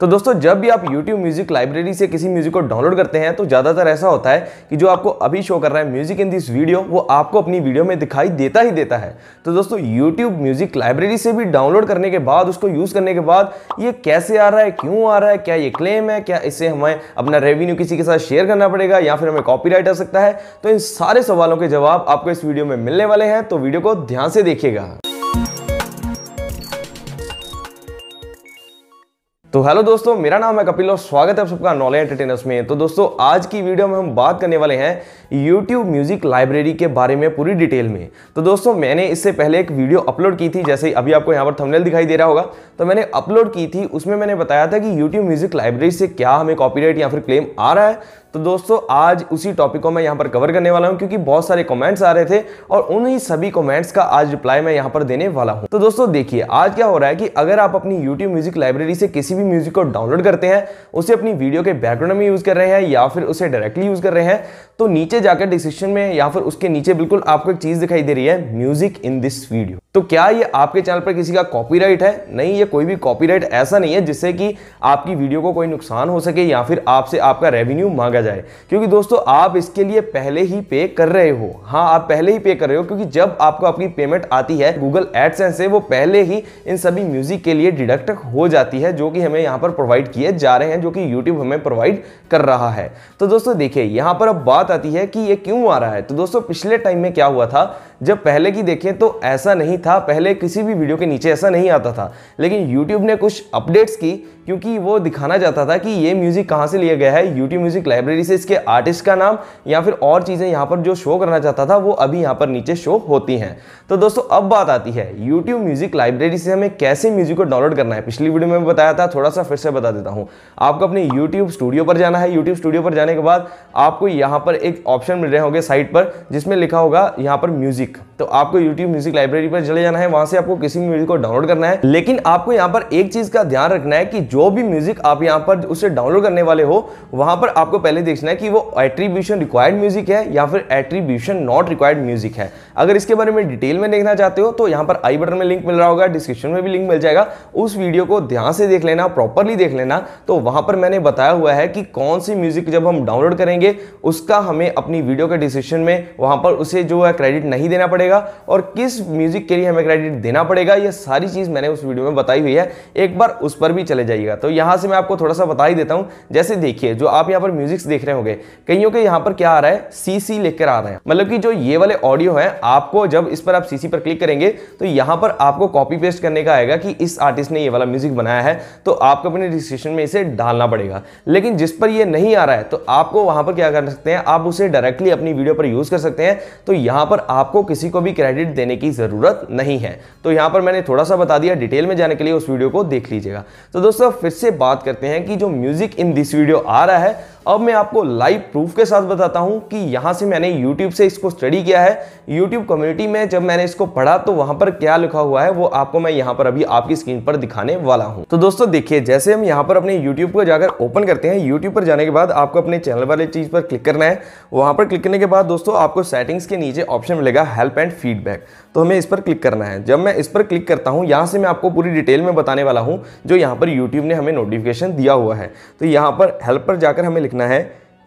तो दोस्तों जब भी आप YouTube म्यूज़िक लाइब्रेरी से किसी म्यूज़िक को डाउनलोड करते हैं तो ज़्यादातर ऐसा होता है कि जो आपको अभी शो कर रहा है म्यूज़िक इन दिस वीडियो वो आपको अपनी वीडियो में दिखाई देता ही देता है तो दोस्तों YouTube म्यूज़िक लाइब्रेरी से भी डाउनलोड करने के बाद उसको यूज़ करने के बाद ये कैसे आ रहा है क्यों आ रहा है क्या ये क्लेम है क्या इससे हमें अपना रेवेन्यू किसी के साथ शेयर करना पड़ेगा या फिर हमें कॉपी आ सकता है तो इन सारे सवालों के जवाब आपको इस वीडियो में मिलने वाले हैं तो वीडियो को ध्यान से देखिएगा तो हेलो दोस्तों मेरा नाम है कपिल और स्वागत है आप सबका नॉलेज एंटरटेनर्स में तो दोस्तों आज की वीडियो में हम बात करने वाले हैं यूट्यूब म्यूजिक लाइब्रेरी के बारे में पूरी डिटेल में तो दोस्तों मैंने इससे पहले एक वीडियो अपलोड की थी जैसे अभी आपको यहाँ पर थंबनेल दिखाई दे रहा होगा तो मैंने अपलोड की थी उसमें मैंने बताया था कि यूट्यूब म्यूजिक लाइब्रेरी से क्या हमें कॉपी या फिर क्लेम आ रहा है तो दोस्तों आज उसी टॉपिक को मैं यहाँ पर कवर करने वाला हूँ क्योंकि बहुत सारे कमेंट्स आ रहे थे और उन्हीं सभी कमेंट्स का आज रिप्लाई मैं यहाँ पर देने वाला हूँ तो दोस्तों देखिए आज क्या हो रहा है कि अगर आप अपनी YouTube म्यूजिक लाइब्रेरी से किसी भी म्यूजिक को डाउनलोड करते हैं उसे अपनी वीडियो के बैकग्राउंड में यूज़ कर रहे हैं या फिर उसे डायरेक्टली यूज़ कर रहे हैं तो नीचे जाकर डिस्क्रिप्शन में या फिर उसके नीचे बिल्कुल आपको एक चीज़ दिखाई दे रही है म्यूजिक इन दिस वीडियो तो क्या ये आपके चैनल पर किसी का कॉपीराइट है नहीं ये कोई भी कॉपीराइट ऐसा नहीं है जिससे कि आपकी वीडियो को कोई नुकसान हो सके या फिर आपसे आपका रेवेन्यू मांगा देखा जाए क्योंकि दोस्तों आप इसके लिए पहले ही पे कर रहे हो हाँ आप पहले ही पे कर रहे हो क्योंकि जब आपको अपनी पेमेंट आती है गूगल एडसेंस से वो पहले ही इन सभी म्यूजिक के लिए डिडक्ट हो जाती है जो कि हमें यहाँ पर प्रोवाइड किए जा रहे हैं जो कि यूट्यूब हमें प्रोवाइड कर रहा है तो दोस्तों देखिए यहाँ पर अब बात आती है कि ये क्यों आ रहा है तो दोस्तों पिछले टाइम में क्या हुआ था जब पहले की देखें तो ऐसा नहीं था पहले किसी भी वीडियो के नीचे ऐसा नहीं आता था लेकिन YouTube ने कुछ अपडेट्स की क्योंकि वो दिखाना चाहता था कि ये म्यूज़िक कहाँ से लिया गया है YouTube म्यूज़िक लाइब्रेरी लाइब्रेरी से इसके आर्टिस्ट का नाम या फिर और चीज़ें यहाँ पर जो शो करना चाहता था वो अभी यहाँ पर नीचे शो होती हैं तो दोस्तों अब बात आती है यूट्यूब म्यूजिक लाइब्रेरी से हमें कैसे म्यूजिक को डाउनलोड करना है पिछली वीडियो में बताया था थोड़ा सा फिर से बता देता हूँ आपको अपने यूट्यूब स्टूडियो पर जाना है यूट्यूब स्टूडियो पर जाने के बाद आपको यहाँ पर एक ऑप्शन मिल रहे होंगे साइट पर जिसमें लिखा होगा यहाँ पर म्यूजिक तो आपको YouTube म्यूजिक लाइब्रेरी पर चले जाना है वहां से आपको किसी भी म्यूजिक को डाउनलोड करना है लेकिन आपको यहां पर एक चीज़ का ध्यान रखना है कि जो भी म्यूजिक आप यहां पर उसे डाउनलोड करने वाले हो वहां पर आपको पहले पहले देखना है कि वो एट्रीब्यूशन रिक्वायर्ड म्यूजिक है या फिर एट्रीब्यूशन नॉट रिक्वायर्ड म्यूजिक है अगर इसके बारे में डिटेल में देखना चाहते हो तो यहाँ पर आई बटन में लिंक मिल रहा होगा डिस्क्रिप्शन में भी लिंक मिल जाएगा उस वीडियो को ध्यान से देख लेना प्रॉपरली देख लेना तो वहाँ पर मैंने बताया हुआ है कि कौन सी म्यूजिक जब हम डाउनलोड करेंगे उसका हमें अपनी वीडियो के डिस्क्रिप्शन में वहाँ पर उसे जो है क्रेडिट नहीं देना पड़ेगा और किस म्यूजिक के लिए हमें क्रेडिट देना पड़ेगा ये सारी चीज़ मैंने उस वीडियो में बताई हुई है एक बार उस पर भी चले जाइएगा तो यहाँ से मैं आपको थोड़ा सा बता ही देता हूँ जैसे देखिए जो आप यहाँ पर म्यूजिक्स देख रहे होंगे कईयों के यहाँ पर क्या आ रहा है सीसी लेकर आ रहे हैं मतलब कि जो ये वाले ऑडियो है आपको जब इस पर आप सीसी पर क्लिक करेंगे तो यहाँ पर आपको कॉपी पेस्ट करने का आएगा कि इस आर्टिस्ट ने ये वाला म्यूजिक बनाया है तो आपको अपने डिस्क्रिप्शन में इसे डालना पड़ेगा लेकिन जिस पर यह नहीं आ रहा है तो आपको वहाँ पर क्या कर सकते हैं आप उसे डायरेक्टली अपनी वीडियो पर यूज़ कर सकते हैं तो यहाँ पर आपको किसी को भी क्रेडिट देने की ज़रूरत नहीं है तो यहाँ पर मैंने थोड़ा सा बता दिया डिटेल में जाने के लिए उस वीडियो को देख लीजिएगा तो दोस्तों फिर से बात करते हैं कि जो म्यूज़िक इन दिस वीडियो आ रहा है अब मैं आपको लाइव प्रूफ के साथ बताता हूं कि यहां से मैंने YouTube से इसको स्टडी किया है YouTube कम्युनिटी में जब मैंने इसको पढ़ा तो वहां पर क्या लिखा हुआ है वो आपको मैं यहां पर अभी आपकी स्क्रीन पर दिखाने वाला हूं तो दोस्तों देखिए जैसे हम यहां पर अपने YouTube को जाकर ओपन करते हैं YouTube पर जाने के बाद आपको अपने चैनल वाले चीज़ पर क्लिक करना है वहां पर क्लिक करने के बाद दोस्तों आपको सेटिंग्स के नीचे ऑप्शन मिलेगा हेल्प एंड फीडबैक तो हमें इस पर क्लिक करना है जब मैं इस पर क्लिक करता हूं यहां से मैं आपको पूरी डिटेल में बताने वाला हूं जो यहां पर यूट्यूब ने हमें नोटिफिकेशन दिया हुआ है तो यहां पर हेल्प पर जाकर हमें लिखना है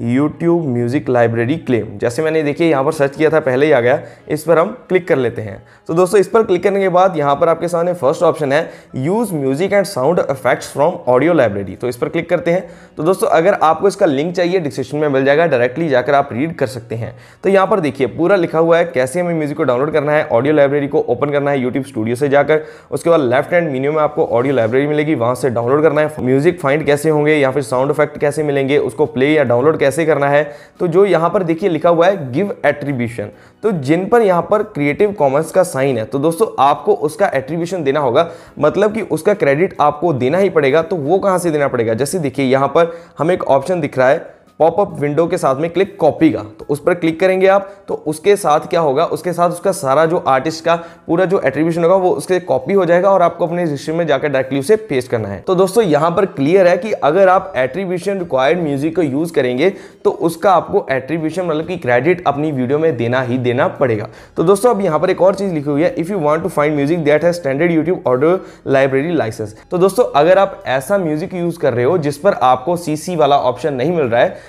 यूट्यूब म्यूज़िक लाइब्रेरी क्लेम जैसे मैंने देखिए यहाँ पर सर्च किया था पहले ही आ गया इस पर हम क्लिक कर लेते हैं तो दोस्तों इस पर क्लिक करने के बाद यहाँ पर आपके सामने फर्स्ट ऑप्शन है use music and sound effects from audio library तो इस पर क्लिक करते हैं तो दोस्तों अगर आपको इसका लिंक चाहिए डिस्क्रिप्शन में मिल जाएगा डायरेक्टली जाकर आप रीड कर सकते हैं तो यहाँ पर देखिए पूरा लिखा हुआ है कैसे हमें म्यूज़िक को डाउनलोड करना है ऑडियो लाइब्रेरी को ओपन करना है यूट्यूब स्टूडियो से जाकर उसके बाद लेफ्ट हैंड मीनियो में आपको ऑडियो लाइब्रेरी मिलेगी वहाँ से डाउनलोड करना है म्यूज़िक फाइंड कैसे होंगे या फिर साउंड इफेक्ट कैसे मिलेंगे उसको प्ले या डाउनलोड कैसे कैसे करना है तो जो यहाँ पर देखिए लिखा हुआ है गिव एट्रीब्यूशन तो जिन पर यहाँ पर क्रिएटिव कॉमर्स का साइन है तो दोस्तों आपको उसका एट्रीब्यूशन देना होगा मतलब कि उसका क्रेडिट आपको देना ही पड़ेगा तो वो कहाँ से देना पड़ेगा जैसे देखिए यहाँ पर हमें एक ऑप्शन दिख रहा है पॉपअप विंडो के साथ में क्लिक कॉपी का तो उस पर क्लिक करेंगे आप तो उसके साथ क्या होगा उसके साथ उसका सारा जो आर्टिस्ट का पूरा जो एट्रीब्यूशन होगा वो उसके कॉपी हो जाएगा और आपको अपने हिस्ट्री में जाकर डायरेक्टली उसे पेस्ट करना है तो दोस्तों यहाँ पर क्लियर है कि अगर आप एट्रीब्यूशन रिक्वायर्ड म्यूजिक को यूज़ करेंगे तो उसका आपको एट्रीब्यूशन मतलब कि क्रेडिट अपनी वीडियो में देना ही देना पड़ेगा तो दोस्तों अब यहाँ पर एक और चीज़ लिखी हुई है if you want to find music that है standard YouTube audio library licence तो दोस्तों अगर आप ऐसा म्यूजिक यूज़ कर रहे हो जिस पर आपको सीसी वाला ऑप्शन नहीं मिल रहा है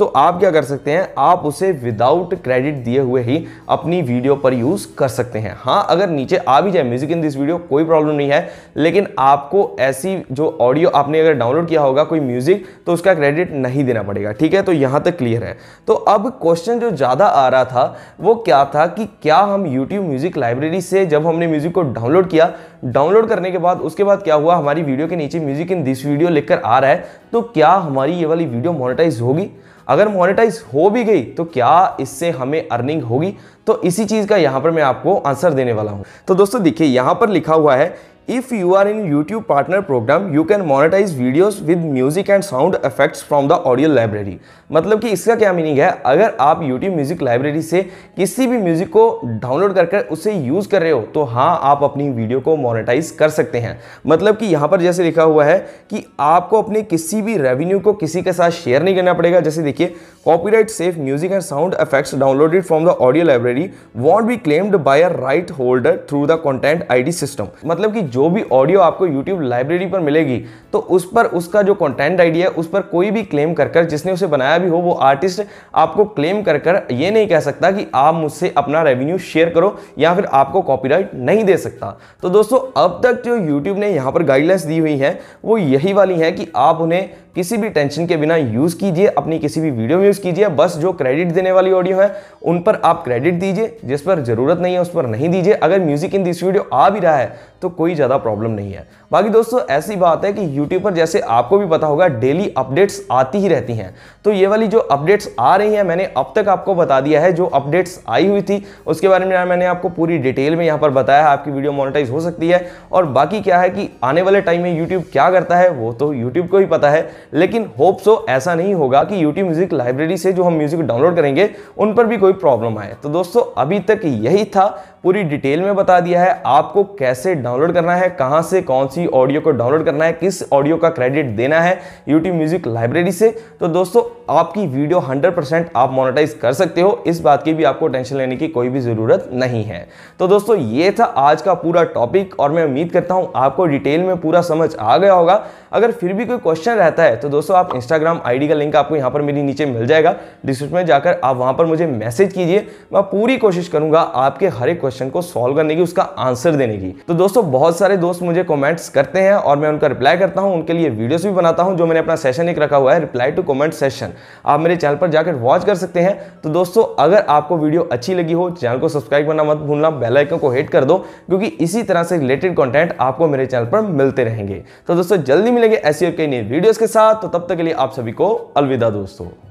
तो आप क्या कर सकते हैं आप उसे विदाउट क्रेडिट दिए हुए ही अपनी वीडियो पर यूज़ कर सकते हैं हाँ अगर नीचे आ भी जाए म्यूजिक इन दिस वीडियो कोई प्रॉब्लम नहीं है लेकिन आपको ऐसी जो ऑडियो आपने अगर डाउनलोड किया होगा कोई म्यूजिक तो उसका क्रेडिट नहीं देना पड़ेगा ठीक है तो यहां तक क्लियर है तो अब क्वेश्चन जो ज़्यादा आ रहा था वो क्या था कि क्या हम यूट्यूब म्यूजिक लाइब्रेरी से जब हमने म्यूजिक को डाउनलोड किया डाउनलोड करने के बाद उसके बाद क्या हुआ हमारी वीडियो के नीचे म्यूजिक इन दिस वीडियो लिखकर आ रहा है तो क्या हमारी ये वाली वीडियो मोनेटाइज होगी अगर मोनेटाइज हो भी गई तो क्या इससे हमें अर्निंग होगी तो इसी चीज़ का यहां पर मैं आपको आंसर देने वाला हूं तो दोस्तों देखिए यहां पर लिखा हुआ है If you are in YouTube partner program, you can monetize videos with music and sound effects from the audio library. मतलब कि इसका क्या मीनिंग है अगर आप YouTube Music Library से किसी भी म्यूजिक को डाउनलोड कर कर उसे यूज कर रहे हो तो हाँ आप अपनी वीडियो को मोनेटाइज कर सकते हैं मतलब कि यहाँ पर जैसे लिखा हुआ है कि आपको अपने किसी भी रेवेन्यू को किसी के साथ शेयर नहीं करना पड़ेगा जैसे देखिए copyright safe music and sound effects downloaded from the audio library won't be claimed by a right holder through the content I system मतलब कि जो जो भी ऑडियो आपको YouTube लाइब्रेरी पर मिलेगी तो उस पर उसका जो कंटेंट आइडिया है उस पर कोई भी क्लेम कर कर जिसने उसे बनाया भी हो वो आर्टिस्ट आपको क्लेम कर कर ये नहीं कह सकता कि आप मुझसे अपना रेवेन्यू शेयर करो या फिर आपको कॉपीराइट नहीं दे सकता तो दोस्तों अब तक जो यूट्यूब ने यहाँ पर गाइडलाइंस दी हुई हैं वो यही वाली हैं कि आप उन्हें किसी भी टेंशन के बिना यूज़ कीजिए अपनी किसी भी वीडियो में यूज़ कीजिए बस जो क्रेडिट देने वाली ऑडियो है उन पर आप क्रेडिट दीजिए जिस पर ज़रूरत नहीं है उस पर नहीं दीजिए अगर म्यूज़िक इन दिस वीडियो आ भी रहा है तो कोई ज़्यादा प्रॉब्लम नहीं है बाकी दोस्तों ऐसी बात है कि यूट्यूब पर जैसे आपको भी पता होगा डेली अपडेट्स आती ही रहती हैं तो ये वाली जो अपडेट्स आ रही हैं मैंने अब तक आपको बता दिया है जो अपडेट्स आई हुई थी उसके बारे में मैंने आपको पूरी डिटेल में यहाँ पर बताया है आपकी वीडियो मोनिटाइज हो सकती है और बाकी क्या है कि आने वाले टाइम में यूट्यूब क्या करता है वो तो यूट्यूब को ही पता है लेकिन होप सो ऐसा नहीं होगा कि यूट्यूब म्यूजिक लाइब्रेरी से जो हम म्यूजिक डाउनलोड करेंगे उन पर भी कोई प्रॉब्लम आए तो दोस्तों अभी तक यही था पूरी डिटेल में बता दिया है आपको कैसे डाउनलोड करना है कहाँ से कौन सी ऑडियो को डाउनलोड करना है किस ऑडियो का क्रेडिट देना है यूट्यूब म्यूजिक लाइब्रेरी से तो दोस्तों आपकी वीडियो 100% आप मोनेटाइज कर सकते हो इस बात की भी आपको टेंशन लेने की कोई भी ज़रूरत नहीं है तो दोस्तों ये था आज का पूरा टॉपिक और मैं उम्मीद करता हूँ आपको डिटेल में पूरा समझ आ गया होगा अगर फिर भी कोई क्वेश्चन रहता है है तो दोस्तों आप इंस्टाग्राम आईडी का लिंक आपको यहाँ पर मेरी नीचे मिल जाएगा डिस्क्रिप्शन में जाकर आप वहाँ पर मुझे मैसेज कीजिए मैं पूरी कोशिश करूँगा आपके हर एक क्वेश्चन को सॉल्व करने की उसका आंसर देने की तो दोस्तों बहुत सारे दोस्त मुझे कॉमेंट्स करते हैं और मैं उनका रिप्लाई करता हूँ उनके लिए वीडियोज भी बनाता हूँ जो मैंने अपना सेशन एक रखा हुआ है रिप्लाई टू कॉमेंट सेशन आप मेरे चैनल पर जाकर वॉच कर सकते हैं तो दोस्तों अगर आपको वीडियो अच्छी लगी हो चैनल को सब्सक्राइब करना मत भूलना बेलाइकन को हिट कर दो क्योंकि इसी तरह से रिलेटेड कॉन्टेंट आपको मेरे चैनल पर मिलते रहेंगे तो दोस्तों जल्दी मिलेंगे ऐसी और कई नई वीडियोज़ के साथ साथ तो तब तक के लिए आप सभी को अलविदा दोस्तों